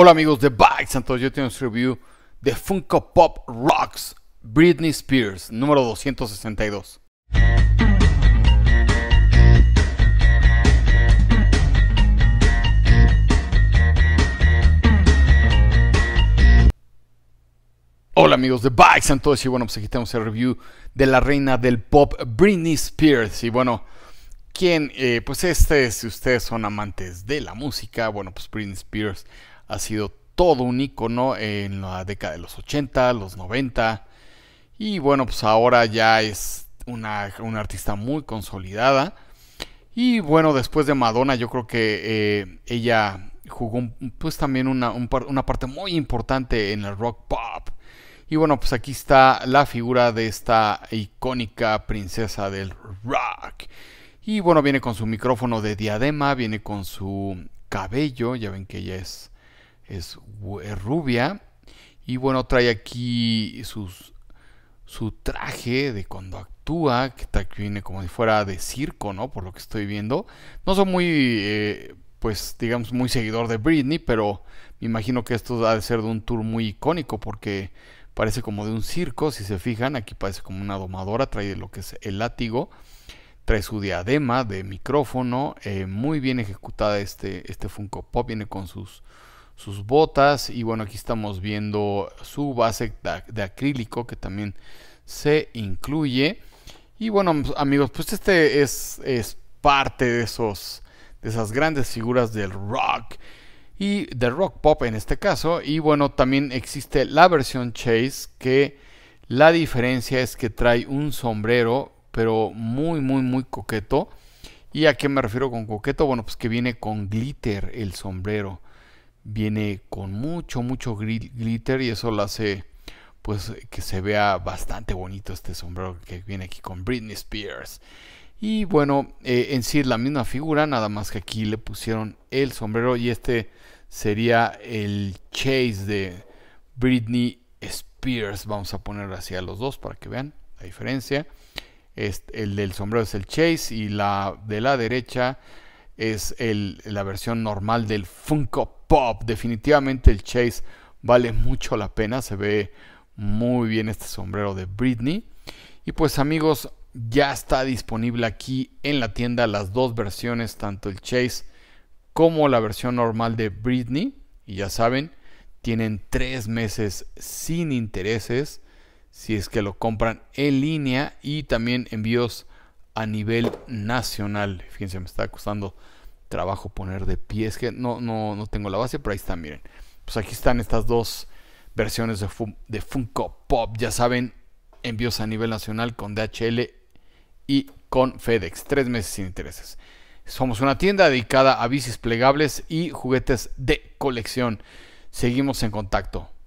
Hola amigos de Bikes, entonces yo tengo un este review de Funko Pop Rocks Britney Spears, número 262. Hola amigos de Bikes, entonces y bueno, pues aquí tenemos el review de la reina del pop Britney Spears y bueno, quien, eh, pues este, si ustedes son amantes de la música, bueno, pues Britney Spears ha sido todo un icono en la década de los 80, los 90. Y bueno, pues ahora ya es una, una artista muy consolidada. Y bueno, después de Madonna, yo creo que eh, ella jugó pues también una parte muy importante en el rock pop. Y bueno, pues aquí está la figura de esta icónica princesa del rock. Y bueno, viene con su micrófono de diadema, viene con su cabello, ya ven que ella es es, rubia. Y bueno, trae aquí su traje de cuando actúa, que viene como si fuera de circo, ¿no? Por lo que estoy viendo. No soy muy, eh, pues digamos, muy seguidor de Britney, pero me imagino que esto ha de ser de un tour muy icónico porque parece como de un circo, si se fijan, aquí parece como una domadora, trae lo que es el látigo, trae su diadema de micrófono, eh, muy bien ejecutada este, este Funko Pop, viene con sus sus botas y bueno aquí estamos viendo su base de acrílico que también se incluye y bueno amigos pues este es, es parte de esos de esas grandes figuras del rock y del rock pop en este caso y bueno también existe la versión chase que la diferencia es que trae un sombrero pero muy muy muy coqueto y a qué me refiero con coqueto bueno pues que viene con glitter el sombrero viene con mucho, mucho glitter y eso lo hace pues que se vea bastante bonito este sombrero que viene aquí con Britney Spears. Y bueno, eh, en sí es la misma figura, nada más que aquí le pusieron el sombrero y este sería el chase de Britney Spears. Vamos a poner así a los dos para que vean la diferencia. es este, el del sombrero es el chase y la de la derecha es la versión normal del Funko Pop. Definitivamente el Chase vale mucho la pena. Se ve muy bien este sombrero de Britney. Y pues amigos, ya está disponible aquí en la tienda las dos versiones, tanto el Chase como la versión normal de Britney. Y ya saben, tienen tres meses sin intereses si es que lo compran en línea y también envíos a nivel nacional. Fíjense, me está costando trabajo poner de pie. Es que no, no, no tengo la base, pero ahí está. miren. Pues aquí están estas dos versiones de, de Funko Pop. Ya saben, envíos a nivel nacional con DHL y con FedEx. Tres meses sin intereses. Somos una tienda dedicada a bicis plegables y juguetes de colección. Seguimos en contacto.